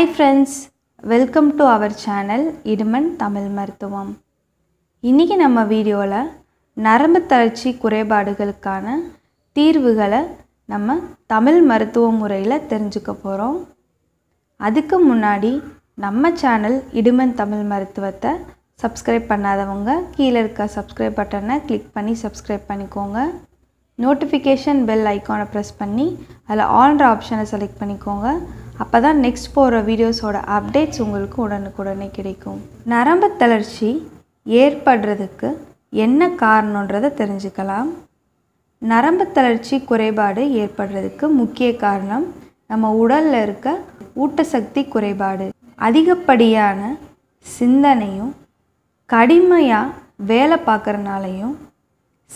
hi friends welcome to our channel இடுமன் தமிழ் மருத்துவம் இன்றைக்கி நம்ம வீடியோவில் நரம்பு தளர்ச்சி குறைபாடுகளுக்கான தீர்வுகளை நம்ம தமிழ் மருத்துவ முறையில் தெரிஞ்சுக்க போகிறோம் அதுக்கு முன்னாடி நம்ம சேனல் இடுமன் தமிழ் மருத்துவத்தை சப்ஸ்கிரைப் பண்ணாதவங்க கீழே இருக்க சப்ஸ்கிரைப் பட்டனை கிளிக் பண்ணி சப்ஸ்கிரைப் பண்ணிக்கோங்க நோட்டிஃபிகேஷன் பெல் ஐக்கானை ப்ரெஸ் பண்ணி அதில் ஆல்ற ஆப்ஷனை செலக்ட் பண்ணிக்கோங்க அப்போ தான் நெக்ஸ்ட் போகிற வீடியோஸோட அப்டேட்ஸ் உங்களுக்கு உடனுக்குடனே கிடைக்கும் நரம்பு தளர்ச்சி ஏற்படுறதுக்கு என்ன காரணன்றதை தெரிஞ்சுக்கலாம் நரம்பு தளர்ச்சி குறைபாடு ஏற்படுறதுக்கு முக்கிய காரணம் நம்ம உடலில் இருக்க ஊட்டசக்தி குறைபாடு அதிகப்படியான சிந்தனையும் கடுமையாக வேலை பார்க்குறனாலையும்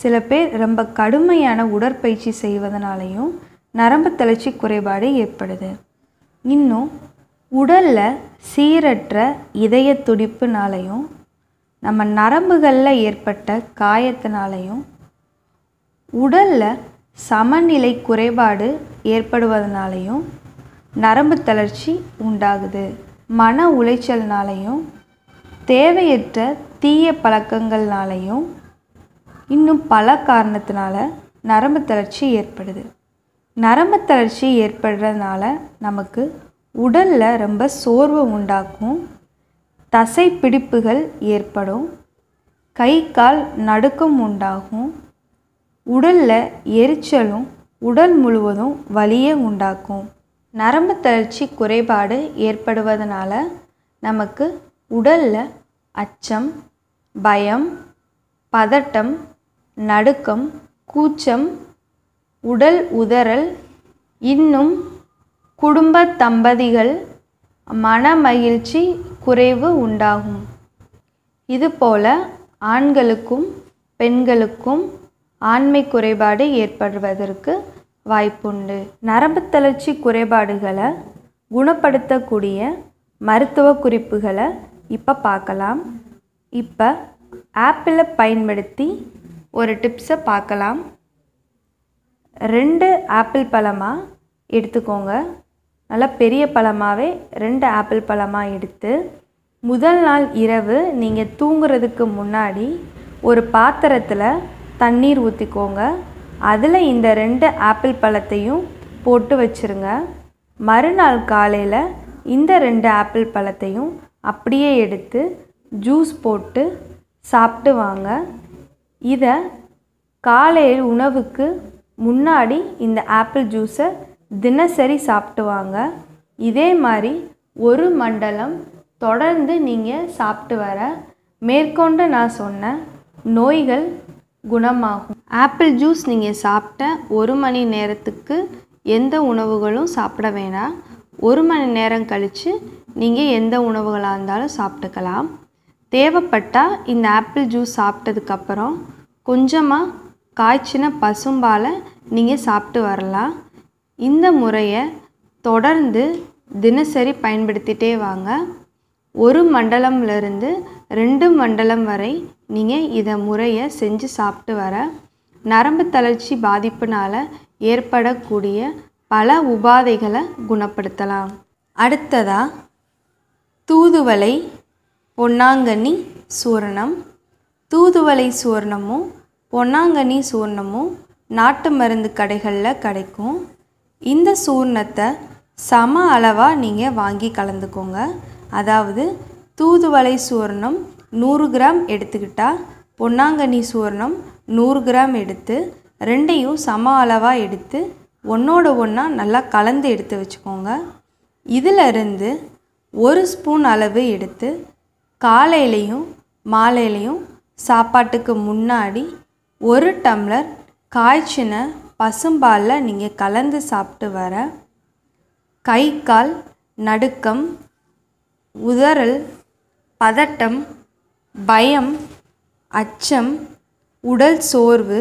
சில பேர் ரொம்ப கடுமையான உடற்பயிற்சி செய்வதனாலையும் நரம்பு தளர்ச்சி குறைபாடு ஏற்படுது இன்னும் உடலில் சீரற்ற இதய துடிப்புனாலையும் நம்ம நரம்புகளில் ஏற்பட்ட காயத்தினாலையும் உடலில் சமநிலை குறைபாடு ஏற்படுவதனாலையும் நரம்பு தளர்ச்சி உண்டாகுது மன உளைச்சல்னாலையும் தேவையற்ற தீய பழக்கங்கள்னாலையும் இன்னும் பல காரணத்தினால நரம்பு தளர்ச்சி ஏற்படுது நரம்பு தளர்ச்சி ஏற்படுறதுனால நமக்கு உடலில் ரொம்ப சோர்வை உண்டாக்கும் தசை பிடிப்புகள் ஏற்படும் கை கால் நடுக்கம் உண்டாகும் உடலில் எரிச்சலும் உடல் முழுவதும் வலியை உண்டாக்கும் நரம்பு தளர்ச்சி குறைபாடு ஏற்படுவதனால நமக்கு உடலில் அச்சம் பயம் பதட்டம் நடுக்கம் கூச்சம் உடல் உதறல் இன்னும் குடும்ப தம்பதிகள் மன மகிழ்ச்சி குறைவு உண்டாகும் இதுபோல ஆண்களுக்கும் பெண்களுக்கும் ஆண்மை குறைபாடு ஏற்படுவதற்கு வாய்ப்புண்டு நரம்பு தளர்ச்சி குறைபாடுகளை குணப்படுத்தக்கூடிய மருத்துவ குறிப்புகளை இப்போ பார்க்கலாம் இப்போ ஆப்பிளை பயன்படுத்தி ஒரு டிப்ஸை பார்க்கலாம் ரெண்டு ஆப்பிள் பழமாக எடுத்துக்கோங்க நல்லா பெரிய பழமாகவே ரெண்டு ஆப்பிள் பழமாக எடுத்து முதல் நாள் இரவு நீங்கள் தூங்குறதுக்கு முன்னாடி ஒரு பாத்திரத்தில் தண்ணீர் ஊற்றிக்கோங்க அதில் இந்த ரெண்டு ஆப்பிள் பழத்தையும் போட்டு வச்சுருங்க மறுநாள் காலையில் இந்த ரெண்டு ஆப்பிள் பழத்தையும் அப்படியே எடுத்து ஜூஸ் போட்டு சாப்பிட்டு வாங்க இதை காலையில் உணவுக்கு முன்னாடி இந்த ஆப்பிள் ஜூஸை தினசரி சாப்பிட்டு வாங்க இதே மாதிரி ஒரு மண்டலம் தொடர்ந்து நீங்கள் சாப்பிட்டு வர மேற்கொண்டு நான் சொன்ன நோய்கள் குணமாகும் ஆப்பிள் ஜூஸ் நீங்கள் சாப்பிட்ட ஒரு மணி நேரத்துக்கு எந்த உணவுகளும் சாப்பிட வேணாம் ஒரு மணி நேரம் கழித்து நீங்கள் எந்த உணவுகளாக இருந்தாலும் சாப்பிட்டுக்கலாம் தேவைப்பட்டால் இந்த ஆப்பிள் ஜூஸ் சாப்பிட்டதுக்கப்புறம் கொஞ்சமாக காய்ச்சின பசும்பாலை நீங்கள் சாப்பிட்டு வரலாம் இந்த முறையை தொடர்ந்து தினசரி பயன்படுத்திகிட்டே வாங்க ஒரு மண்டலம்லேருந்து ரெண்டு மண்டலம் வரை நீங்கள் இதை முறையை செஞ்சு சாப்பிட்டு வர நரம்பு தளர்ச்சி பாதிப்புனால் ஏற்படக்கூடிய பல உபாதைகளை குணப்படுத்தலாம் அடுத்ததாக தூதுவளை பொன்னாங்கண்ணி சூரணம் தூதுவளை சூரணமும் பொன்னாங்கண்ணி சூர்ணமும் நாட்டு மருந்து கடைகளில் கிடைக்கும் இந்த சூர்ணத்தை சம அளவாக நீங்கள் வாங்கி கலந்துக்கோங்க அதாவது தூதுவளை சூர்ணம் நூறு கிராம் எடுத்துக்கிட்டால் பொன்னாங்கண்ணி சூர்ணம் நூறு கிராம் எடுத்து ரெண்டையும் சம அளவாக எடுத்து ஒன்றோட ஒன்றா நல்லா கலந்து எடுத்து வச்சுக்கோங்க இதிலிருந்து ஒரு ஸ்பூன் அளவு எடுத்து காலையிலையும் மாலையிலையும் சாப்பாட்டுக்கு முன்னாடி ஒரு டம்ளர் காய்ச்சின பசும்பாலில் நீங்கள் கலந்து சாப்பிட்டு வர கை கால் நடுக்கம் உதறல் பதட்டம் பயம் அச்சம் உடல் சோர்வு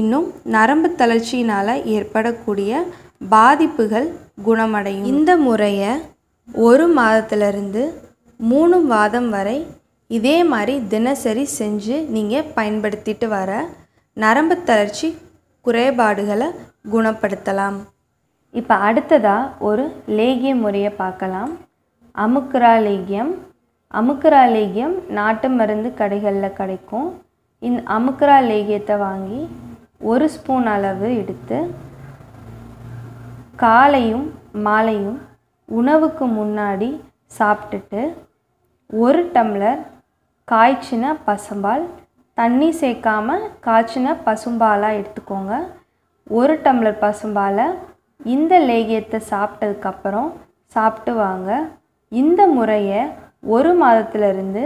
இன்னும் நரம்பு தளர்ச்சியினால் ஏற்படக்கூடிய பாதிப்புகள் குணமடையும் இந்த முறையை ஒரு மாதத்திலிருந்து மூணு மாதம் வரை இதே மாதிரி தினசரி செஞ்சு நீங்கள் பயன்படுத்திட்டு வர நரம்பு தளர்ச்சி குறைபாடுகளை குணப்படுத்தலாம் இப்போ அடுத்ததாக ஒரு லேகிய முறையை பார்க்கலாம் அமுக்குரா லேகியம் அமுக்குரா லேகியம் நாட்டு மருந்து கடைகளில் கிடைக்கும் இந்த அமுக்குரா லேகியத்தை வாங்கி ஒரு ஸ்பூன் அளவு எடுத்து காலையும் மாலையும் உணவுக்கு முன்னாடி சாப்பிட்டுட்டு ஒரு டம்ளர் காய்ச்சின பசம்பால் தண்ணி சேர்க்காமல் காய்ச்சின பசும்பாலாக எடுத்துக்கோங்க ஒரு டம்ளர் பசும்பாலை இந்த லேகியத்தை சாப்பிட்டதுக்கப்புறம் சாப்பிட்டு வாங்க இந்த முறையை ஒரு மாதத்துலேருந்து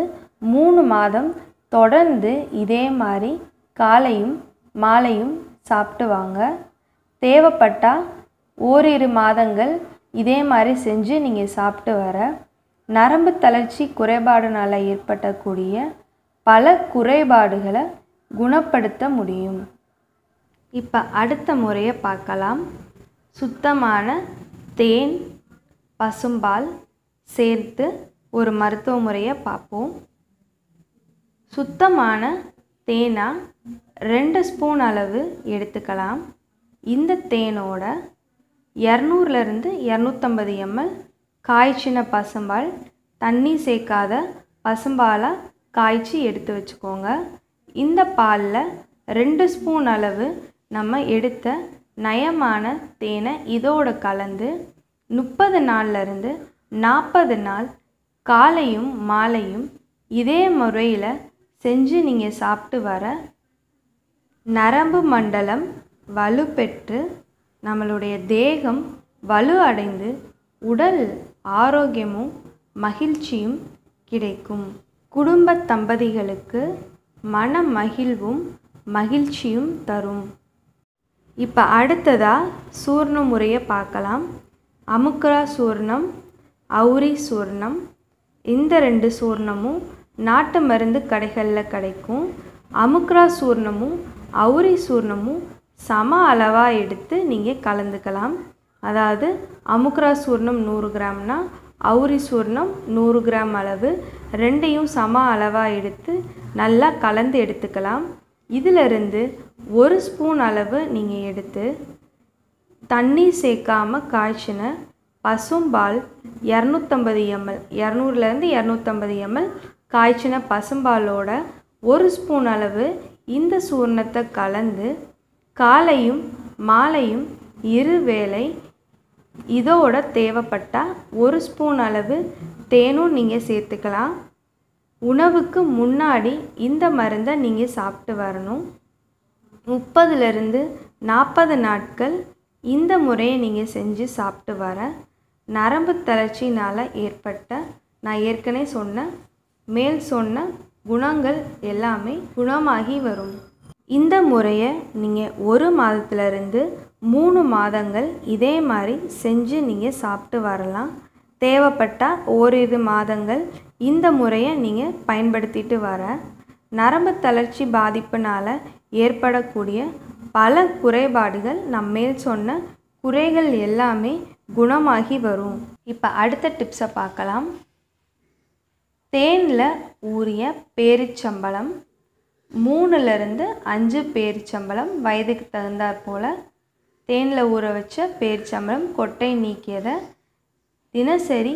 மூணு மாதம் தொடர்ந்து இதே மாதிரி காலையும் மாலையும் சாப்பிட்டு வாங்க தேவைப்பட்டால் ஓரிரு மாதங்கள் இதே மாதிரி செஞ்சு நீங்கள் சாப்பிட்டு வர நரம்பு தளர்ச்சி குறைபாடுனால் ஏற்பட்டக்கூடிய பல குறைபாடுகளை குணப்படுத்த முடியும் இப்போ அடுத்த முறையை பார்க்கலாம் சுத்தமான தேன் பசும்பால் சேர்த்து ஒரு மருத்துவ முறையை பார்ப்போம் சுத்தமான தேனா ரெண்டு ஸ்பூன் அளவு எடுத்துக்கலாம் இந்த தேனோட இரநூறுலேருந்து இரநூத்தம்பது எம்எல் காய்ச்சின பசும்பால் தண்ணி சேர்க்காத பசும்பாலாக காய்ச்சி எடுத்து வச்சுக்கோங்க இந்த பாலில் ரெண்டு ஸ்பூன் அளவு நம்ம எடுத்த நயமான தேனை இதோடு கலந்து முப்பது நாள்லேருந்து நாற்பது நாள் காலையும் மாலையும் இதே முறையில் செஞ்சு நீங்கள் சாப்பிட்டு வர நரம்பு மண்டலம் வலுப்பெற்று நம்மளுடைய தேகம் வலு அடைந்து உடல் ஆரோக்கியமும் மகிழ்ச்சியும் கிடைக்கும் குடும்ப தம்பதிகளுக்கு மன மகிழ்வும் மகிழ்ச்சியும் தரும் இப்போ அடுத்ததாக சூர்ண முறையை பார்க்கலாம் அமுக்ரா சூர்ணம் அவுரி சூர்ணம் இந்த ரெண்டு சூர்ணமும் நாட்டு மருந்து கடைகளில் கிடைக்கும் அமுக்ரா சூர்ணமும் அவுரி சூர்ணமும் சம அளவாக எடுத்து நீங்கள் கலந்துக்கலாம் அதாவது அமுக்ரா சூர்ணம் நூறு கிராம்னா அவுரி சூர்ணம் நூறு கிராம் அளவு ரெண்டையும் சம அளவாக எடுத்து நல்லா கலந்து எடுத்துக்கலாம் இதிலிருந்து ஒரு ஸ்பூன் அளவு நீங்கள் எடுத்து தண்ணி சேர்க்காமல் காய்ச்சின பசும்பால் இரநூத்தம்பது எம்எல் இரநூறுலேருந்து இரநூத்தம்பது எம்எல் காய்ச்சின பசும்பாலோட ஒரு ஸ்பூன் அளவு இந்த சூர்ணத்தை கலந்து காலையும் மாலையும் இருவேளை இதோட தேவைப்பட்டால் ஒரு ஸ்பூன் அளவு தேனும் நீங்கள் சேர்த்துக்கலாம் உணவுக்கு முன்னாடி இந்த மருந்தை நீங்கள் சாப்பிட்டு வரணும் முப்பதுலேருந்து நாற்பது நாட்கள் இந்த முறையை நீங்கள் செஞ்சு சாப்பிட்டு வர நரம்பு தளர்ச்சினால் ஏற்பட்ட நான் ஏற்கனவே சொன்ன மேல் சொன்ன குணங்கள் எல்லாமே குணமாகி வரும் இந்த முறையை நீங்கள் ஒரு மாதத்துலேருந்து மூணு மாதங்கள் இதே மாதிரி செஞ்சு நீங்கள் சாப்பிட்டு வரலாம் தேவைப்பட்டால் ஓரிரு மாதங்கள் இந்த முறையை நீங்கள் பயன்படுத்திட்டு வர நரம்பு தளர்ச்சி பாதிப்புனால் ஏற்படக்கூடிய பல குறைபாடுகள் நம்ம மேல் சொன்ன குறைகள் எல்லாமே குணமாகி வரும் இப்போ அடுத்த டிப்ஸை பார்க்கலாம் தேனில் ஊறிய பேரிச்சம்பளம் மூணுலேருந்து அஞ்சு பேரிச்சம்பளம் வயதுக்கு தகுந்தாற் போல் தேனில் ஊற வச்ச பேரிச்சம்பளம் கொட்டை நீக்கியதை தினசரி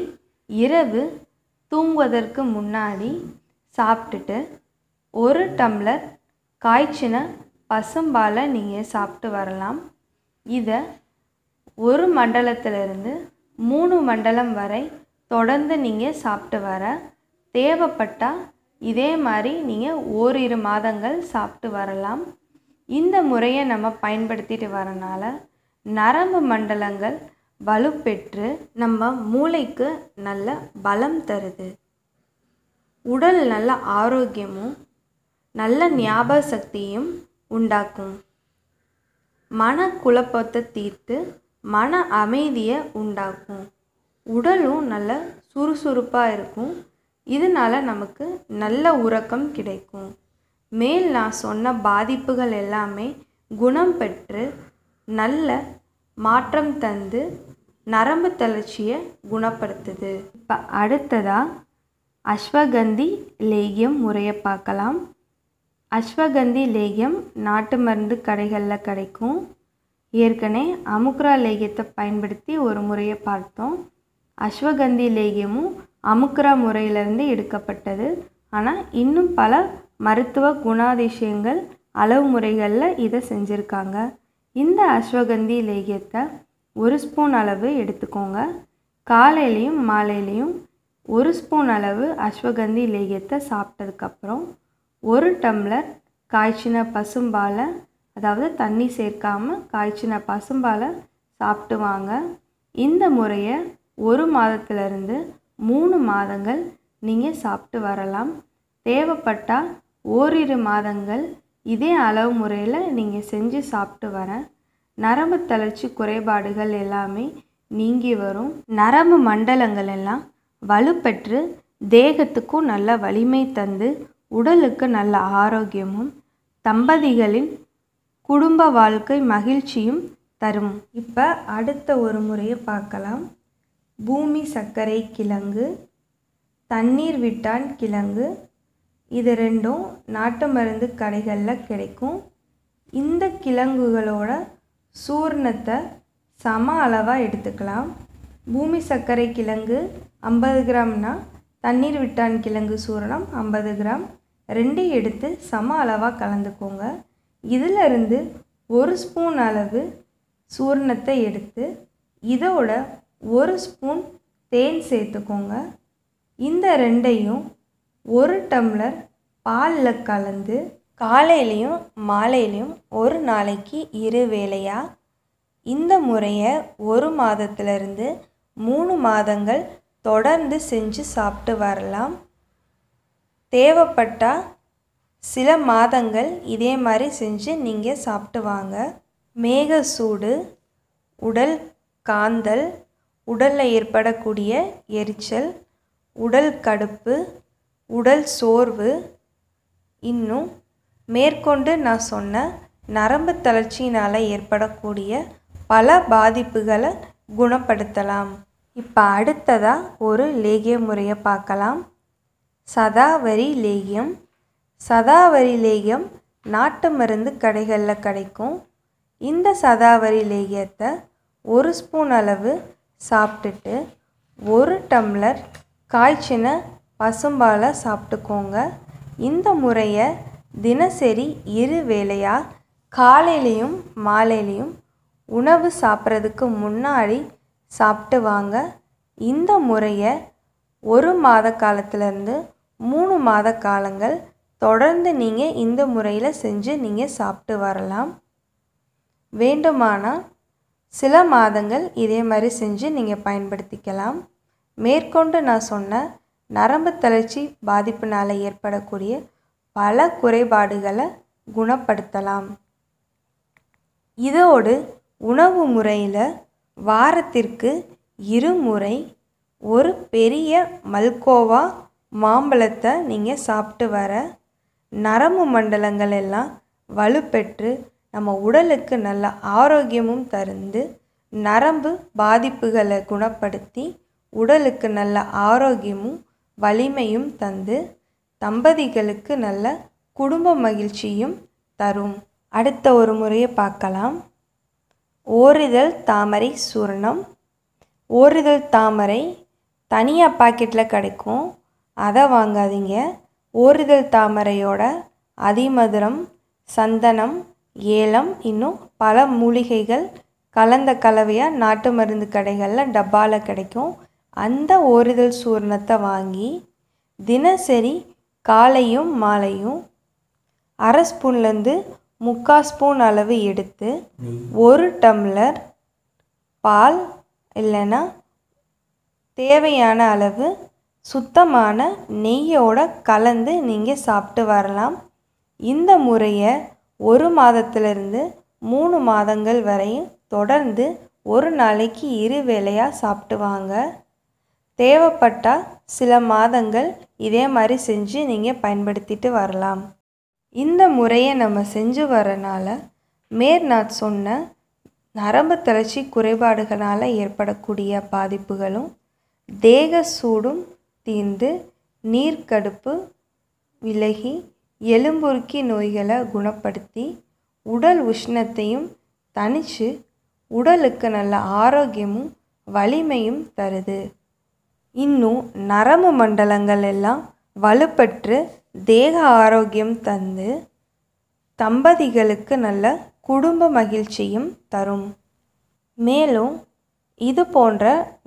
இரவு தூங்குவதற்கு முன்னாடி சாப்பிட்டுட்டு ஒரு டம்ளர் காய்ச்சின பசும்பாலை நீங்கள் சாப்பிட்டு வரலாம் இதை ஒரு மண்டலத்திலிருந்து மூணு மண்டலம் வரை தொடர்ந்து நீங்கள் சாப்பிட்டு வர தேவைப்பட்டால் இதே மாதிரி நீங்கள் ஓரிரு மாதங்கள் சாப்பிட்டு வரலாம் இந்த முறையை நம்ம பயன்படுத்திட்டு வரனால நரம்பு மண்டலங்கள் வலுப்பெற்று நம்ம மூளைக்கு நல்ல பலம் தருது உடல் நல்ல ஆரோக்கியமும் நல்ல ஞாபக சக்தியும் உண்டாக்கும் மனக்குழப்பத்தை தீர்த்து மன அமைதியை உண்டாக்கும் உடலும் நல்ல சுறுசுறுப்பாக இருக்கும் இதனால நமக்கு நல்ல உறக்கம் கிடைக்கும் மேல் நான் சொன்ன பாதிப்புகள் எல்லாமே குணம் பெற்று நல்ல மாற்றம் தந்து நரம்பு தளர்ச்சியை குணப்படுத்துது இப்போ அடுத்ததாக அஸ்வகந்தி லேகியம் முறையை பார்க்கலாம் அஸ்வகந்தி லேகியம் நாட்டு மருந்து கடைகளில் கிடைக்கும் ஏற்கனவே அமுக்ரா லேகியத்தை பயன்படுத்தி ஒரு முறையை பார்த்தோம் அஸ்வகந்தி லேகியமும் அமுக்குற முறையிலேருந்து எடுக்கப்பட்டது ஆனால் இன்னும் பல மருத்துவ குணாதிசயங்கள் அளவு முறைகளில் இதை செஞ்சுருக்காங்க இந்த அஸ்வகந்தி லேகியத்தை ஒரு ஸ்பூன் அளவு எடுத்துக்கோங்க காலையிலையும் மாலையிலையும் ஒரு ஸ்பூன் அளவு அஸ்வகந்தி லேகியத்தை சாப்பிட்டதுக்கப்புறம் ஒரு டம்ளர் காய்ச்சின பசும்பாலை அதாவது தண்ணி சேர்க்காமல் காய்ச்சின பசும்பாலை சாப்பிட்டு வாங்க இந்த முறையை ஒரு மாதத்துலேருந்து மூணு மாதங்கள் நீங்கள் சாப்பிட்டு வரலாம் தேவைப்பட்டால் ஓரிரு மாதங்கள் இதே அளவு முறையில் நீங்கள் செஞ்சு சாப்பிட்டு வர நரம்பு தளர்ச்சி குறைபாடுகள் எல்லாமே நீங்கி வரும் நரம்பு மண்டலங்கள் எல்லாம் வலுப்பெற்று தேகத்துக்கும் நல்ல வலிமை தந்து உடலுக்கு நல்ல ஆரோக்கியமும் தம்பதிகளின் குடும்ப வாழ்க்கை மகிழ்ச்சியும் தரும் இப்போ அடுத்த ஒரு முறையை பார்க்கலாம் பூமி சர்க்கரை கிழங்கு தண்ணீர் விட்டான் கிழங்கு இது ரெண்டும் நாட்டு மருந்து கடைகளில் கிடைக்கும் இந்த கிழங்குகளோட சூர்ணத்தை சம அளவாக எடுத்துக்கலாம் பூமி சர்க்கரை கிழங்கு ஐம்பது கிராம்னா தண்ணீர் விட்டான் கிழங்கு சூரணம் ஐம்பது கிராம் ரெண்டையும் எடுத்து சம அளவாக கலந்துக்கோங்க இதிலிருந்து ஒரு ஸ்பூன் அளவு சூர்ணத்தை எடுத்து இதோட ஒரு ஸ்பூன் தேன் சேர்த்துக்கோங்க இந்த ரெண்டையும் ஒரு டம்ளர் பாலில் கலந்து காலையிலையும் மாலையிலையும் ஒரு நாளைக்கு இரு வேளையாக இந்த முறையை ஒரு மாதத்திலிருந்து மூணு மாதங்கள் தொடர்ந்து செஞ்சு சாப்பிட்டு வரலாம் தேவைப்பட்டால் சில மாதங்கள் இதே மாதிரி செஞ்சு நீங்கள் சாப்பிட்டு வாங்க மேக சூடு உடல் காந்தல் உடலில் ஏற்படக்கூடிய எரிச்சல் உடல் கடுப்பு உடல் சோர்வு இன்னும் மேற்கொண்டு நான் சொன்ன நரம்பு தளர்ச்சியினால் ஏற்படக்கூடிய பல பாதிப்புகளை குணப்படுத்தலாம் இப்போ அடுத்ததாக ஒரு லேகிய முறையை பார்க்கலாம் சதாவரி லேகியம் சதாவரி லேகியம் நாட்டு மருந்து கடைகளில் கிடைக்கும் இந்த சதாவரி லேகியத்தை ஒரு ஸ்பூன் அளவு சாப்பிட்டுட்டு ஒரு டம்ளர் காய்ச்சின பசும்பாலை சாப்பிட்டுக்கோங்க இந்த முறையை தினசரி இரு வேளையாக காலையிலையும் மாலையிலையும் உணவு சாப்பிட்றதுக்கு முன்னாடி சாப்பிட்டு வாங்க இந்த முறையை ஒரு மாத காலத்துலேருந்து மூணு மாத காலங்கள் தொடர்ந்து நீங்கள் இந்த முறையில் செஞ்சு நீங்கள் சாப்பிட்டு வரலாம் வேண்டுமானால் சில மாதங்கள் இதே மாதிரி செஞ்சு நீங்கள் பயன்படுத்திக்கலாம் மேற்கொண்டு நான் சொன்ன நரம்பு தளர்ச்சி பாதிப்பினால் ஏற்படக்கூடிய பல குறைபாடுகளை குணப்படுத்தலாம் இதோடு உணவு முறையில் வாரத்திற்கு இருமுறை ஒரு பெரிய மல்கோவா மாம்பழத்தை நீங்கள் சாப்பிட்டு வர நரம்பு மண்டலங்கள் எல்லாம் வலுப்பெற்று நம்ம உடலுக்கு நல்ல ஆரோக்கியமும் தருந்து நரம்பு பாதிப்புகளை குணப்படுத்தி உடலுக்கு நல்ல ஆரோக்கியமும் வலிமையும் தந்து தம்பதிகளுக்கு நல்ல குடும்ப மகிழ்ச்சியும் தரும் அடுத்த ஒரு முறையை பார்க்கலாம் ஓரிதழ் தாமரை சூரணம் ஓரிதழ் தாமரை தனியாக பாக்கெட்டில் கிடைக்கும் அதை வாங்காதீங்க ஓரிதழ் தாமரையோட அதிமதுரம் சந்தனம் ஏலம் இன்னும் பல மூலிகைகள் கலந்த கலவையாக நாட்டு மருந்து கடைகளில் டப்பாவில் கிடைக்கும் அந்த ஓரிதழ் சூர்ணத்தை வாங்கி தினசரி காலையும் மாலையும் அரை ஸ்பூன்லேருந்து முக்கால் ஸ்பூன் அளவு எடுத்து ஒரு டம்ளர் பால் இல்லைன்னா தேவையான அளவு சுத்தமான நெய்யோட கலந்து நீங்கள் சாப்பிட்டு வரலாம் இந்த முறையை ஒரு மாதத்திலிருந்து மூணு மாதங்கள் வரையும் தொடர்ந்து ஒரு நாளைக்கு இரு வேளையாக சாப்பிட்டு வாங்க தேவைப்பட்டால் சில மாதங்கள் இதே மாதிரி செஞ்சு நீங்கள் பயன்படுத்திட்டு வரலாம் இந்த முறையை நம்ம செஞ்சு வரனால மேற் நான் சொன்ன நரம்பு தளர்ச்சி குறைபாடுகளால் ஏற்படக்கூடிய பாதிப்புகளும் தேக சூடும் தீர்ந்து நீர்க்கடுப்பு விலகி எலும்புருக்கி நோய்களை குணப்படுத்தி உடல் உஷ்ணத்தையும் தணித்து உடலுக்கு நல்ல ஆரோக்கியமும் வலிமையும் தருது இன்னும் நரம்பு மண்டலங்கள் எல்லாம் வலுப்பற்று தேக ஆரோக்கியம் தந்து தம்பதிகளுக்கு நல்ல குடும்ப மகிழ்ச்சியும் தரும் மேலும் இது போன்ற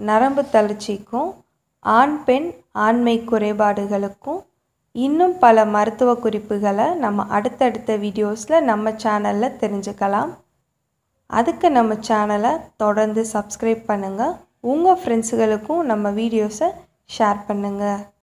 நரம்பு தளர்ச்சிக்கும் ஆண் பெண் ஆண்மை குறைபாடுகளுக்கும் இன்னும் பல மருத்துவ குறிப்புகளை நம்ம அடுத்தடுத்த வீடியோஸில் நம்ம சேனலில் தெரிஞ்சுக்கலாம் அதுக்கு நம்ம சேனலை தொடர்ந்து சப்ஸ்கிரைப் பண்ணுங்கள் உங்கள் ஃப்ரெண்ட்ஸுகளுக்கும் நம்ம வீடியோஸை ஷேர் பண்ணுங்கள்